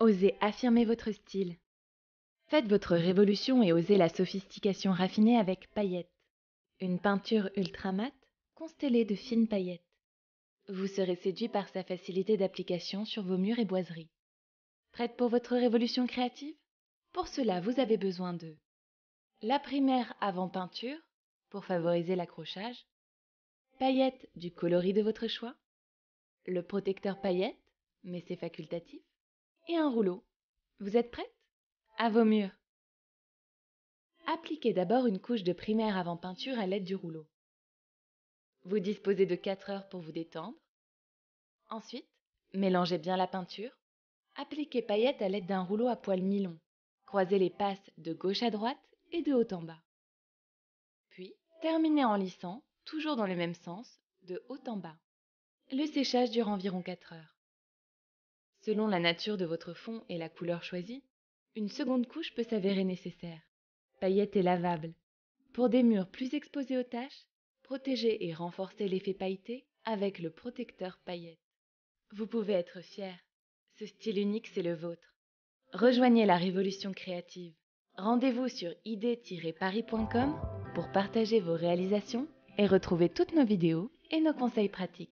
Osez affirmer votre style. Faites votre révolution et osez la sophistication raffinée avec paillettes. Une peinture ultra mate, constellée de fines paillettes. Vous serez séduit par sa facilité d'application sur vos murs et boiseries. Prête pour votre révolution créative Pour cela, vous avez besoin de la primaire avant peinture pour favoriser l'accrochage, paillettes du coloris de votre choix, le protecteur paillettes, mais c'est facultatif, et un rouleau. Vous êtes prête À vos murs Appliquez d'abord une couche de primaire avant peinture à l'aide du rouleau. Vous disposez de 4 heures pour vous détendre. Ensuite, mélangez bien la peinture. Appliquez paillettes à l'aide d'un rouleau à poils mi-long. Croisez les passes de gauche à droite et de haut en bas. Puis, terminez en lissant, toujours dans le même sens, de haut en bas. Le séchage dure environ 4 heures. Selon la nature de votre fond et la couleur choisie, une seconde couche peut s'avérer nécessaire. Paillettes et lavables. Pour des murs plus exposés aux taches, protégez et renforcez l'effet pailleté avec le protecteur paillettes. Vous pouvez être fier. Ce style unique, c'est le vôtre. Rejoignez la révolution créative. Rendez-vous sur id-paris.com pour partager vos réalisations et retrouver toutes nos vidéos et nos conseils pratiques.